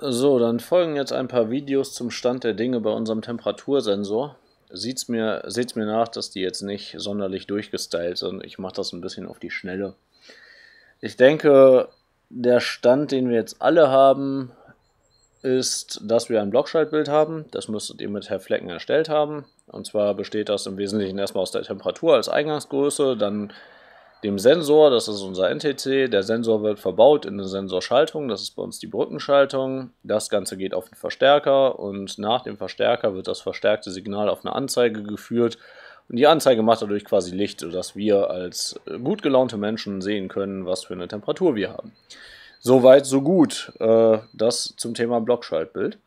So, dann folgen jetzt ein paar Videos zum Stand der Dinge bei unserem Temperatursensor. Sieht's mir, seht's mir nach, dass die jetzt nicht sonderlich durchgestylt sind. Ich mache das ein bisschen auf die Schnelle. Ich denke, der Stand, den wir jetzt alle haben, ist, dass wir ein Blockschaltbild haben. Das müsstet ihr mit Herr Flecken erstellt haben. Und zwar besteht das im Wesentlichen erstmal aus der Temperatur als Eingangsgröße, dann dem Sensor, das ist unser NTC, der Sensor wird verbaut in eine Sensorschaltung, das ist bei uns die Brückenschaltung. Das Ganze geht auf den Verstärker und nach dem Verstärker wird das verstärkte Signal auf eine Anzeige geführt und die Anzeige macht dadurch quasi Licht, sodass wir als äh, gut gelaunte Menschen sehen können, was für eine Temperatur wir haben. Soweit, so gut. Äh, das zum Thema Blockschaltbild.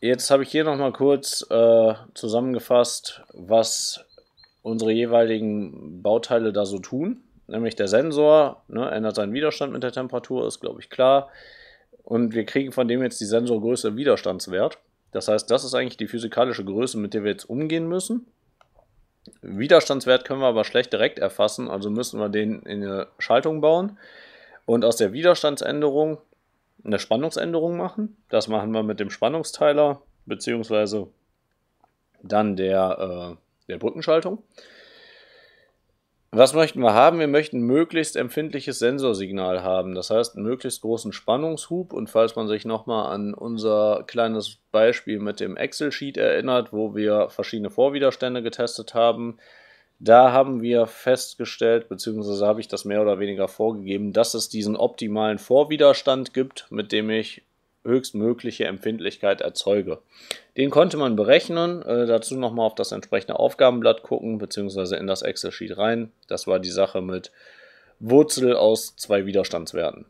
Jetzt habe ich hier nochmal kurz äh, zusammengefasst, was unsere jeweiligen Bauteile da so tun. Nämlich der Sensor ne, ändert seinen Widerstand mit der Temperatur, ist glaube ich klar. Und wir kriegen von dem jetzt die Sensorgröße Widerstandswert. Das heißt, das ist eigentlich die physikalische Größe, mit der wir jetzt umgehen müssen. Widerstandswert können wir aber schlecht direkt erfassen, also müssen wir den in eine Schaltung bauen und aus der Widerstandsänderung eine Spannungsänderung machen. Das machen wir mit dem Spannungsteiler, beziehungsweise dann der äh, der Brückenschaltung. Was möchten wir haben? Wir möchten möglichst empfindliches Sensorsignal haben. Das heißt, einen möglichst großen Spannungshub. Und falls man sich nochmal an unser kleines Beispiel mit dem Excel-Sheet erinnert, wo wir verschiedene Vorwiderstände getestet haben, da haben wir festgestellt, beziehungsweise habe ich das mehr oder weniger vorgegeben, dass es diesen optimalen Vorwiderstand gibt, mit dem ich höchstmögliche Empfindlichkeit erzeuge. Den konnte man berechnen, äh, dazu nochmal auf das entsprechende Aufgabenblatt gucken, beziehungsweise in das Excel-Sheet rein. Das war die Sache mit Wurzel aus zwei Widerstandswerten.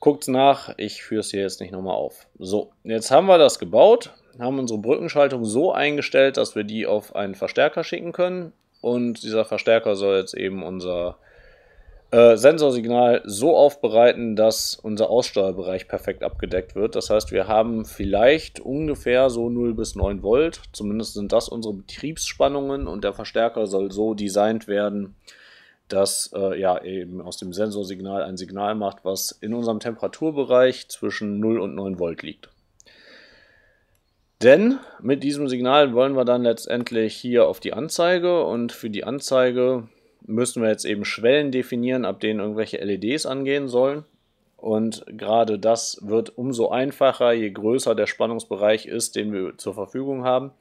Guckt's nach, ich führe es hier jetzt nicht nochmal auf. So, jetzt haben wir das gebaut, haben unsere Brückenschaltung so eingestellt, dass wir die auf einen Verstärker schicken können. Und dieser Verstärker soll jetzt eben unser äh, Sensorsignal so aufbereiten, dass unser Aussteuerbereich perfekt abgedeckt wird. Das heißt, wir haben vielleicht ungefähr so 0 bis 9 Volt. Zumindest sind das unsere Betriebsspannungen und der Verstärker soll so designt werden, dass äh, ja eben aus dem Sensorsignal ein Signal macht, was in unserem Temperaturbereich zwischen 0 und 9 Volt liegt. Denn mit diesem Signal wollen wir dann letztendlich hier auf die Anzeige und für die Anzeige müssen wir jetzt eben Schwellen definieren, ab denen irgendwelche LEDs angehen sollen. Und gerade das wird umso einfacher, je größer der Spannungsbereich ist, den wir zur Verfügung haben.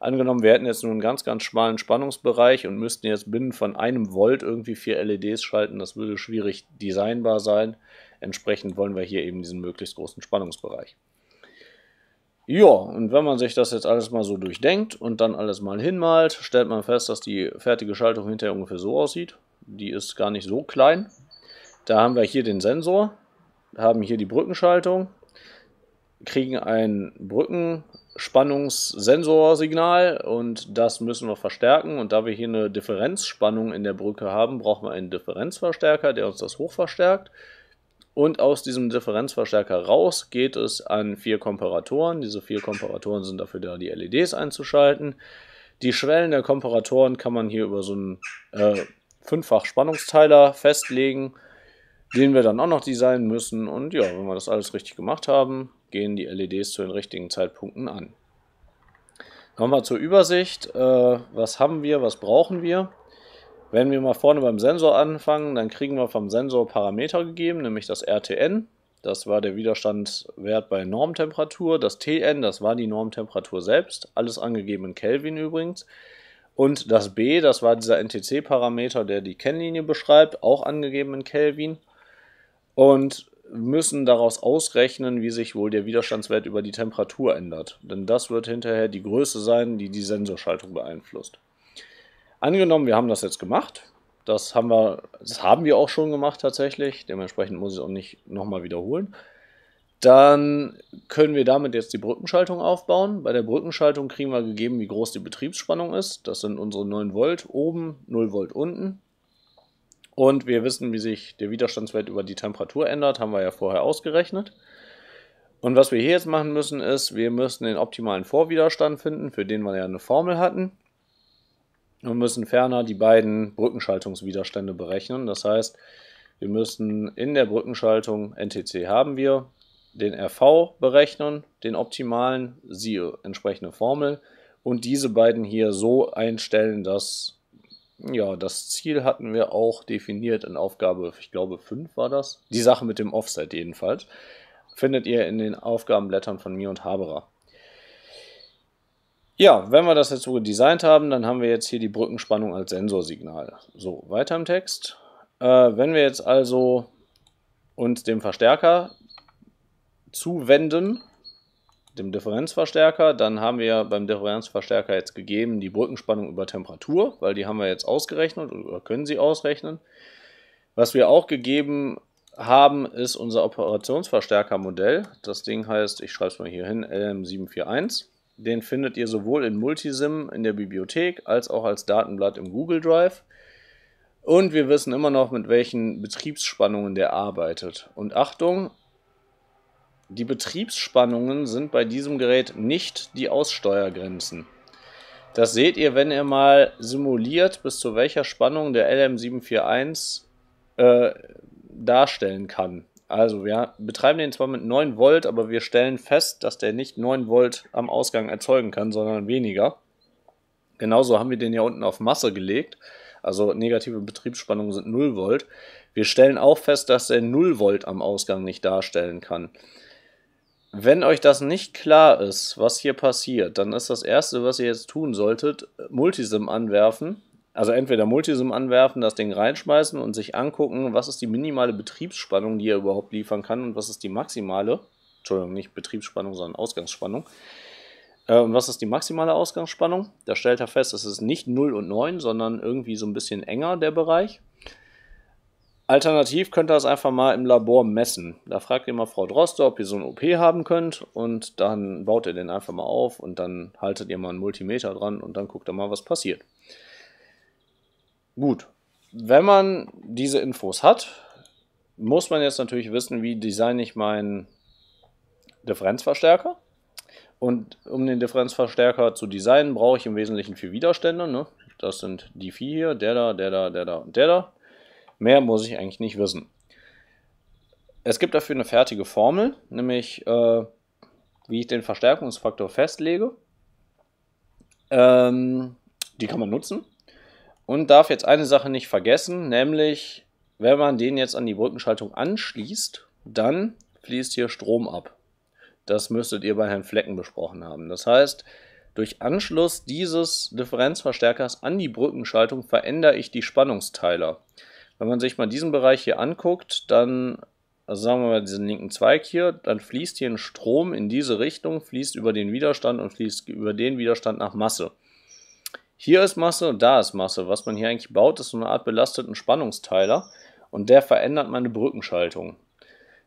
Angenommen, wir hätten jetzt nur einen ganz, ganz schmalen Spannungsbereich und müssten jetzt binnen von einem Volt irgendwie vier LEDs schalten. Das würde schwierig designbar sein. Entsprechend wollen wir hier eben diesen möglichst großen Spannungsbereich. Ja, und wenn man sich das jetzt alles mal so durchdenkt und dann alles mal hinmalt, stellt man fest, dass die fertige Schaltung hinterher ungefähr so aussieht. Die ist gar nicht so klein. Da haben wir hier den Sensor, haben hier die Brückenschaltung, kriegen ein Brückenspannungssensorsignal und das müssen wir verstärken. Und da wir hier eine Differenzspannung in der Brücke haben, brauchen wir einen Differenzverstärker, der uns das hochverstärkt. verstärkt. Und aus diesem Differenzverstärker raus geht es an vier Komparatoren. Diese vier Komparatoren sind dafür da, die LEDs einzuschalten. Die Schwellen der Komparatoren kann man hier über so einen äh, fünffach Spannungsteiler festlegen, den wir dann auch noch designen müssen. Und ja, wenn wir das alles richtig gemacht haben, gehen die LEDs zu den richtigen Zeitpunkten an. Nochmal zur Übersicht. Äh, was haben wir, was brauchen wir? Wenn wir mal vorne beim Sensor anfangen, dann kriegen wir vom Sensor Parameter gegeben, nämlich das RTN. Das war der Widerstandswert bei Normtemperatur. Das TN, das war die Normtemperatur selbst. Alles angegeben in Kelvin übrigens. Und das B, das war dieser NTC-Parameter, der die Kennlinie beschreibt, auch angegeben in Kelvin. Und müssen daraus ausrechnen, wie sich wohl der Widerstandswert über die Temperatur ändert. Denn das wird hinterher die Größe sein, die die Sensorschaltung beeinflusst. Angenommen, wir haben das jetzt gemacht. Das haben wir, das haben wir auch schon gemacht tatsächlich. Dementsprechend muss ich es auch nicht nochmal wiederholen. Dann können wir damit jetzt die Brückenschaltung aufbauen. Bei der Brückenschaltung kriegen wir gegeben, wie groß die Betriebsspannung ist. Das sind unsere 9 Volt oben, 0 Volt unten. Und wir wissen, wie sich der Widerstandswert über die Temperatur ändert, haben wir ja vorher ausgerechnet. Und was wir hier jetzt machen müssen, ist, wir müssen den optimalen Vorwiderstand finden, für den wir ja eine Formel hatten. Wir müssen ferner die beiden Brückenschaltungswiderstände berechnen. Das heißt, wir müssen in der Brückenschaltung NTC haben wir den RV berechnen, den optimalen, siehe entsprechende Formel und diese beiden hier so einstellen, dass ja, das Ziel hatten wir auch definiert in Aufgabe, ich glaube 5 war das. Die Sache mit dem Offset jedenfalls findet ihr in den Aufgabenblättern von mir und Haberer. Ja, wenn wir das jetzt so gedesignt haben, dann haben wir jetzt hier die Brückenspannung als Sensorsignal. So, weiter im Text. Äh, wenn wir jetzt also uns dem Verstärker zuwenden, dem Differenzverstärker, dann haben wir beim Differenzverstärker jetzt gegeben die Brückenspannung über Temperatur, weil die haben wir jetzt ausgerechnet oder können sie ausrechnen. Was wir auch gegeben haben, ist unser Operationsverstärkermodell. Das Ding heißt, ich schreibe es mal hier hin, LM741. Den findet ihr sowohl in Multisim in der Bibliothek als auch als Datenblatt im Google Drive. Und wir wissen immer noch, mit welchen Betriebsspannungen der arbeitet. Und Achtung, die Betriebsspannungen sind bei diesem Gerät nicht die Aussteuergrenzen. Das seht ihr, wenn ihr mal simuliert, bis zu welcher Spannung der LM741 äh, darstellen kann. Also wir betreiben den zwar mit 9 Volt, aber wir stellen fest, dass der nicht 9 Volt am Ausgang erzeugen kann, sondern weniger. Genauso haben wir den ja unten auf Masse gelegt, also negative Betriebsspannung sind 0 Volt. Wir stellen auch fest, dass der 0 Volt am Ausgang nicht darstellen kann. Wenn euch das nicht klar ist, was hier passiert, dann ist das Erste, was ihr jetzt tun solltet, Multisim anwerfen also entweder Multisim anwerfen, das Ding reinschmeißen und sich angucken, was ist die minimale Betriebsspannung, die er überhaupt liefern kann und was ist die maximale, Entschuldigung, nicht Betriebsspannung, sondern Ausgangsspannung. Und ähm, was ist die maximale Ausgangsspannung? Da stellt er fest, es ist nicht 0 und 9, sondern irgendwie so ein bisschen enger der Bereich. Alternativ könnt ihr das einfach mal im Labor messen. Da fragt ihr mal Frau Droste, ob ihr so ein OP haben könnt und dann baut ihr den einfach mal auf und dann haltet ihr mal einen Multimeter dran und dann guckt ihr mal, was passiert. Gut, wenn man diese Infos hat, muss man jetzt natürlich wissen, wie designe ich meinen Differenzverstärker. Und um den Differenzverstärker zu designen, brauche ich im Wesentlichen vier Widerstände. Ne? Das sind die vier hier, der da, der da, der da und der da. Mehr muss ich eigentlich nicht wissen. Es gibt dafür eine fertige Formel, nämlich äh, wie ich den Verstärkungsfaktor festlege. Ähm, die kann man nutzen. Und darf jetzt eine Sache nicht vergessen, nämlich wenn man den jetzt an die Brückenschaltung anschließt, dann fließt hier Strom ab. Das müsstet ihr bei Herrn Flecken besprochen haben. Das heißt, durch Anschluss dieses Differenzverstärkers an die Brückenschaltung verändere ich die Spannungsteiler. Wenn man sich mal diesen Bereich hier anguckt, dann also sagen wir mal diesen linken Zweig hier, dann fließt hier ein Strom in diese Richtung, fließt über den Widerstand und fließt über den Widerstand nach Masse. Hier ist Masse und da ist Masse. Was man hier eigentlich baut, ist so eine Art belasteten Spannungsteiler und der verändert meine Brückenschaltung.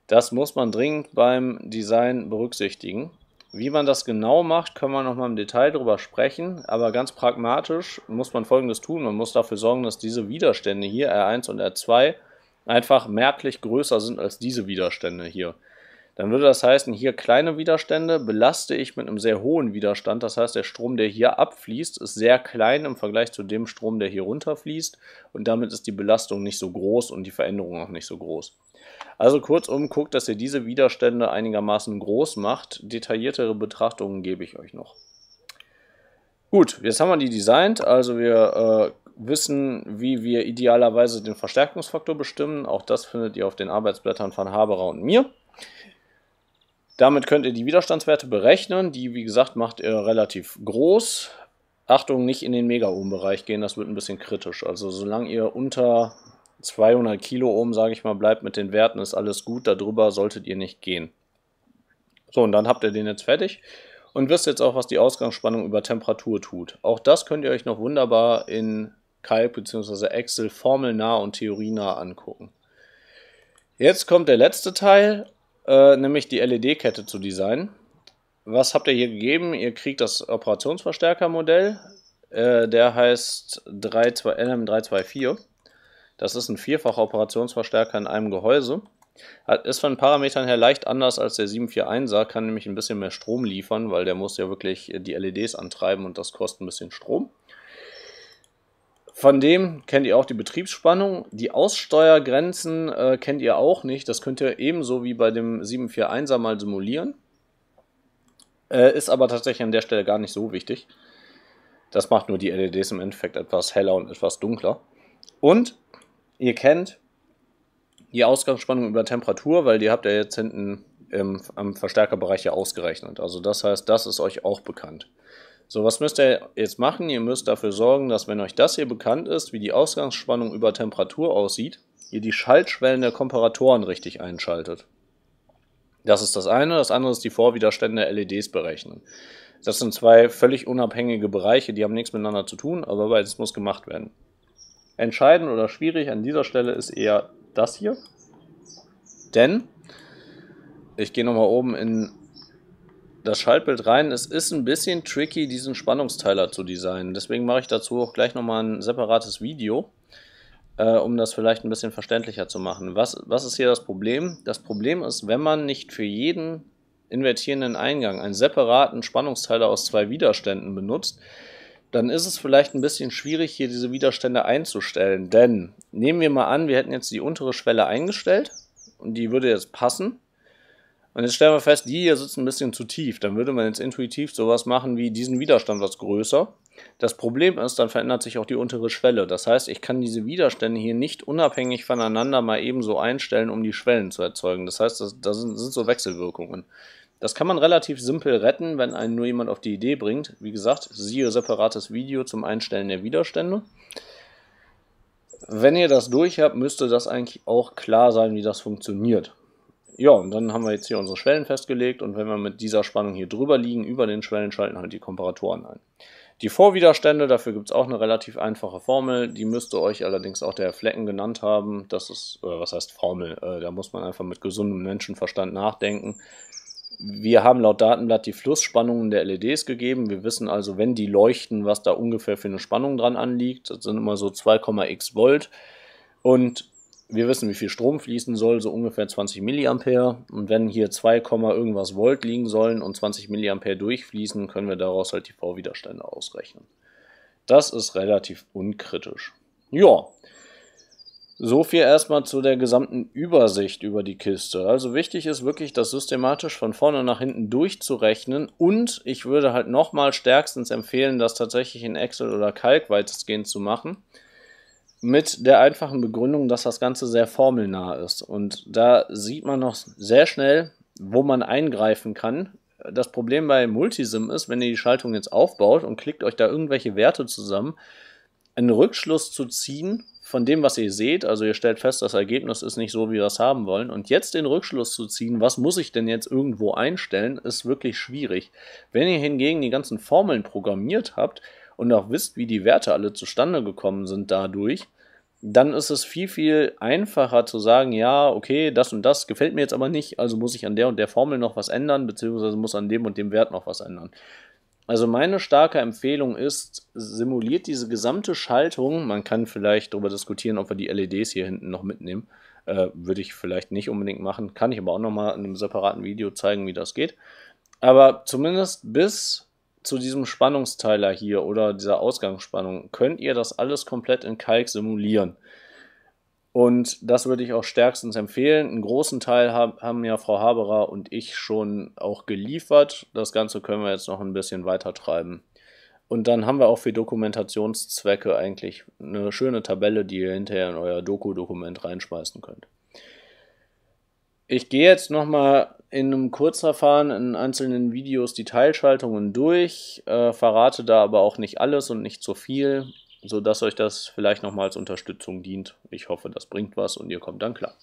Das muss man dringend beim Design berücksichtigen. Wie man das genau macht, können wir nochmal im Detail drüber sprechen, aber ganz pragmatisch muss man folgendes tun. Man muss dafür sorgen, dass diese Widerstände hier R1 und R2 einfach merklich größer sind als diese Widerstände hier dann würde das heißen, hier kleine Widerstände belaste ich mit einem sehr hohen Widerstand. Das heißt, der Strom, der hier abfließt, ist sehr klein im Vergleich zu dem Strom, der hier runterfließt. Und damit ist die Belastung nicht so groß und die Veränderung auch nicht so groß. Also kurzum, guckt, dass ihr diese Widerstände einigermaßen groß macht. Detailliertere Betrachtungen gebe ich euch noch. Gut, jetzt haben wir die designt. Also wir äh, wissen, wie wir idealerweise den Verstärkungsfaktor bestimmen. Auch das findet ihr auf den Arbeitsblättern von Haberer und mir. Damit könnt ihr die Widerstandswerte berechnen. Die, wie gesagt, macht ihr relativ groß. Achtung, nicht in den Megaohm-Bereich gehen, das wird ein bisschen kritisch. Also solange ihr unter 200 Kiloohm, sage ich mal, bleibt mit den Werten, ist alles gut. Darüber solltet ihr nicht gehen. So, und dann habt ihr den jetzt fertig und wisst jetzt auch, was die Ausgangsspannung über Temperatur tut. Auch das könnt ihr euch noch wunderbar in Calc bzw. Excel formelnah und theorienah angucken. Jetzt kommt der letzte Teil äh, nämlich die LED-Kette zu designen. Was habt ihr hier gegeben? Ihr kriegt das Operationsverstärkermodell, äh, der heißt 32, LM324. Das ist ein vierfacher Operationsverstärker in einem Gehäuse. ist von Parametern her leicht anders als der 741er, kann nämlich ein bisschen mehr Strom liefern, weil der muss ja wirklich die LEDs antreiben und das kostet ein bisschen Strom. Von dem kennt ihr auch die Betriebsspannung. Die Aussteuergrenzen äh, kennt ihr auch nicht. Das könnt ihr ebenso wie bei dem 741er mal simulieren. Äh, ist aber tatsächlich an der Stelle gar nicht so wichtig. Das macht nur die LEDs im Endeffekt etwas heller und etwas dunkler. Und ihr kennt die Ausgangsspannung über Temperatur, weil die habt ihr jetzt hinten im, am Verstärkerbereich ja ausgerechnet. Also das heißt, das ist euch auch bekannt. So, was müsst ihr jetzt machen? Ihr müsst dafür sorgen, dass wenn euch das hier bekannt ist, wie die Ausgangsspannung über Temperatur aussieht, ihr die Schaltschwellen der Komparatoren richtig einschaltet. Das ist das eine. Das andere ist die Vorwiderstände der LEDs berechnen. Das sind zwei völlig unabhängige Bereiche, die haben nichts miteinander zu tun, aber beides muss gemacht werden. Entscheidend oder schwierig an dieser Stelle ist eher das hier. Denn, ich gehe nochmal oben in das Schaltbild rein. Es ist ein bisschen tricky, diesen Spannungsteiler zu designen. Deswegen mache ich dazu auch gleich nochmal ein separates Video, äh, um das vielleicht ein bisschen verständlicher zu machen. Was, was ist hier das Problem? Das Problem ist, wenn man nicht für jeden invertierenden Eingang einen separaten Spannungsteiler aus zwei Widerständen benutzt, dann ist es vielleicht ein bisschen schwierig, hier diese Widerstände einzustellen. Denn nehmen wir mal an, wir hätten jetzt die untere Schwelle eingestellt und die würde jetzt passen. Und jetzt stellen wir fest, die hier sitzen ein bisschen zu tief. Dann würde man jetzt intuitiv sowas machen wie diesen Widerstand was größer. Das Problem ist, dann verändert sich auch die untere Schwelle. Das heißt, ich kann diese Widerstände hier nicht unabhängig voneinander mal eben so einstellen, um die Schwellen zu erzeugen. Das heißt, das, das sind, sind so Wechselwirkungen. Das kann man relativ simpel retten, wenn einen nur jemand auf die Idee bringt. Wie gesagt, siehe separates Video zum Einstellen der Widerstände. Wenn ihr das durch habt, müsste das eigentlich auch klar sein, wie das funktioniert ja, und dann haben wir jetzt hier unsere Schwellen festgelegt und wenn wir mit dieser Spannung hier drüber liegen, über den Schwellen, schalten halt die Komparatoren ein. Die Vorwiderstände, dafür gibt es auch eine relativ einfache Formel, die müsste euch allerdings auch der Flecken genannt haben. Das ist, äh, was heißt Formel, äh, da muss man einfach mit gesundem Menschenverstand nachdenken. Wir haben laut Datenblatt die Flussspannungen der LEDs gegeben. Wir wissen also, wenn die leuchten, was da ungefähr für eine Spannung dran anliegt. Das sind immer so 2,x Volt. Und wir wissen, wie viel Strom fließen soll, so ungefähr 20 Milliampere. Und wenn hier 2, irgendwas Volt liegen sollen und 20 Milliampere durchfließen, können wir daraus halt die V-Widerstände ausrechnen. Das ist relativ unkritisch. Ja, so viel erstmal zu der gesamten Übersicht über die Kiste. Also wichtig ist wirklich, das systematisch von vorne nach hinten durchzurechnen und ich würde halt nochmal stärkstens empfehlen, das tatsächlich in Excel oder Kalk weitestgehend zu machen mit der einfachen Begründung, dass das Ganze sehr formelnah ist. Und da sieht man noch sehr schnell, wo man eingreifen kann. Das Problem bei Multisim ist, wenn ihr die Schaltung jetzt aufbaut und klickt euch da irgendwelche Werte zusammen, einen Rückschluss zu ziehen von dem, was ihr seht, also ihr stellt fest, das Ergebnis ist nicht so, wie wir es haben wollen, und jetzt den Rückschluss zu ziehen, was muss ich denn jetzt irgendwo einstellen, ist wirklich schwierig. Wenn ihr hingegen die ganzen Formeln programmiert habt, und auch wisst, wie die Werte alle zustande gekommen sind dadurch, dann ist es viel, viel einfacher zu sagen, ja, okay, das und das gefällt mir jetzt aber nicht, also muss ich an der und der Formel noch was ändern, beziehungsweise muss an dem und dem Wert noch was ändern. Also meine starke Empfehlung ist, simuliert diese gesamte Schaltung, man kann vielleicht darüber diskutieren, ob wir die LEDs hier hinten noch mitnehmen, äh, würde ich vielleicht nicht unbedingt machen, kann ich aber auch nochmal in einem separaten Video zeigen, wie das geht. Aber zumindest bis zu diesem Spannungsteiler hier oder dieser Ausgangsspannung könnt ihr das alles komplett in Kalk simulieren. Und das würde ich auch stärkstens empfehlen. Einen großen Teil haben ja Frau Haberer und ich schon auch geliefert. Das Ganze können wir jetzt noch ein bisschen weiter treiben. Und dann haben wir auch für Dokumentationszwecke eigentlich eine schöne Tabelle, die ihr hinterher in euer Doku-Dokument reinschmeißen könnt. Ich gehe jetzt nochmal in einem Kurzverfahren in einzelnen Videos die Teilschaltungen durch, äh, verrate da aber auch nicht alles und nicht zu viel, sodass euch das vielleicht nochmal als Unterstützung dient. Ich hoffe, das bringt was und ihr kommt dann klar.